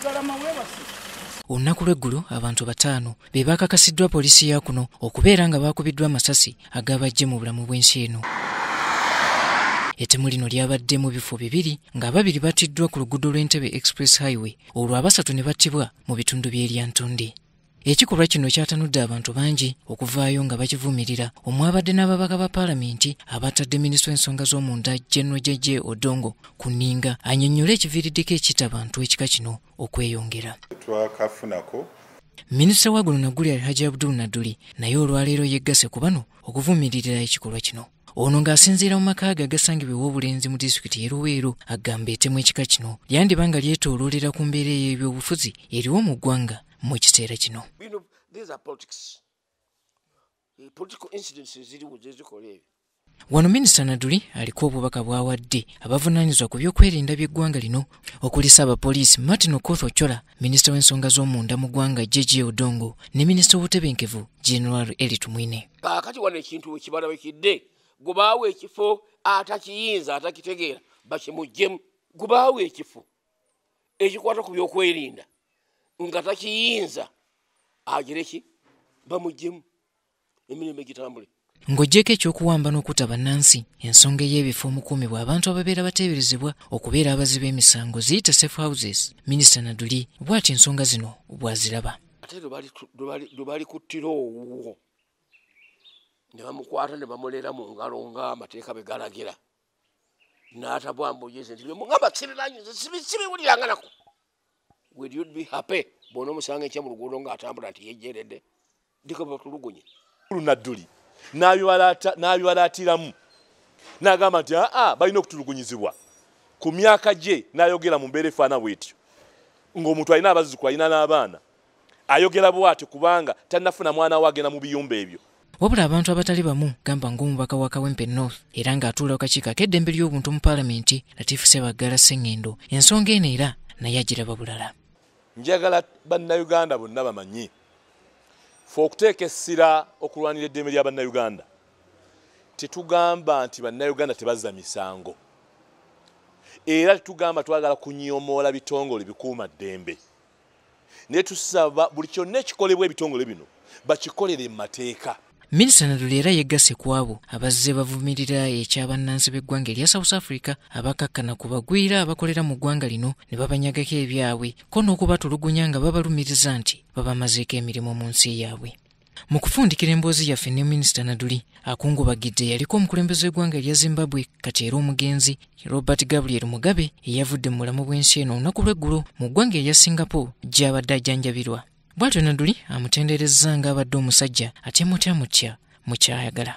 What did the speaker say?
kugalama webase olunaku lweggulo abantu bataano be bakakasiddwa poliisi ya kuno okubeera nga bakubiddwa amasasi agabajje mu bulamu bw'ensi eno ettemu lino lyabadde mu bifo bibiri ng'ababiri battiddwa ku luguddo lw'entebe express highway olwo abasatu ne battibwa mu bitundu by'eryantonde ekikolwa kino kyatanudde abantu bangi okuvaayo nga bakivumirira omwabadde n'ababaka ba paalamenti abatadde minisita w'ensonga z'omunda jenojeje odongo ku nninga annyonnyole ekiviiriddeko ekita bantu ekika kino okweyongera twakafunako minisita waaguno naguli alhaji abudul naduli naye olwaleero yeggase ku bano okuvumirira ekikolwa kino ono ng'asinziira mu maka ge agasangibwewa obulenzi mu disitulikiti yeruweeru agamba etemu ekika kino lyandiba nga lyetooloolera ku mbeera ey'ebyobufuzi eriwo mu ggwanga mu kiseera kino eh, wano minisita naduli aliko obubaka bwawadde abavunaanyizibwa ku byokwerinda by'eggwanga lino okulisa abapoliisi martin okoth ochola minisita w'ensonga z'omunda mu ggwanga jeje odongo ne minisita w'obutebenkevu general elit mwine kaakati wano ekintu wekibalabikidde gubaawo ekifo atakiyinza atakitegeera bakimugjemu gubaawo ekifo ekikwata ku byokwerinda nga takiyinza agire ki bamugyemu emirembe gitambule ng'oggyeko ekyokuwamba n'okutta bannansi ensonga ey'ebifo omukuumibwa abantu ababeera bateeberezebwa okubeera abazi b'emisango ziyita safe houses minisita naduli bw'ati ensonga zino bwaziraba ate lwebali kuttira owuwo ne bamukwata ne bamulera mu ngalo nga amateeka be galagira n'atabwambuyize nti lwe mugamba sibibanyuze sibiwuliranga naku bwetiyodbi hape bona omusanga ekya mu lugondo ngaatambula nti yejeredde ndikabatulugunye lunadduli n'abiwalaatiramu n'agamba nti aa balina okutulugunyizibwa ku myaka gye n'ayogera mu mbeera efaana bwetyo ng'omuntu alina abazzukulu alina n'abaana ayogera bwatyo kubanga talinafuna mwana we agenda mu biyumba ebyo wabula abantu abatali bamu gamba ng'omubaka wa kawempe north era ng'atuula kakiiko akeddembe ly'obuntu mu paalamenti latifu sebaggala sseŋŋendo ensonga eno era naye agiraba bulala njagala bannayuganda bonna bamanyi fe okuteeka essira okulwanira eddembe lya bannayuganda tetugamba nti bannayuganda tebazza misango era tetugamba twagala kunyomoola bitongole bikuuma ddembe naye tusaba buli kyonna ekikolebwa ebitongole bino bakikolere mu mateeka minisita nadoleera yeggase ku abo abazze bavumirira ekyabannansi b'eggwanga erya south africa abakakkana ku bagwira abakolera mu ggwanga lino ne babanyagako ebyabwe ko n'okubatulugunya nga babalumiriza nti babamazeeko emirimu mu nsi yaabwe mu kufundikira emboozi yaffe ne minisita naduli akungubagidde yaliko omukulembeze w'eggwanga erya zimbabwe kati era omugenzi robert gabriel mugabe eyavudde mu bulamu bw'ensi eno olunaku lw'eggulo mu ggwanga erya singapore gy'abadde ajjanjabirwa bw'atyo nadduli amutenderezza ng'abadde omusajja atya mutya mutya mukyayagala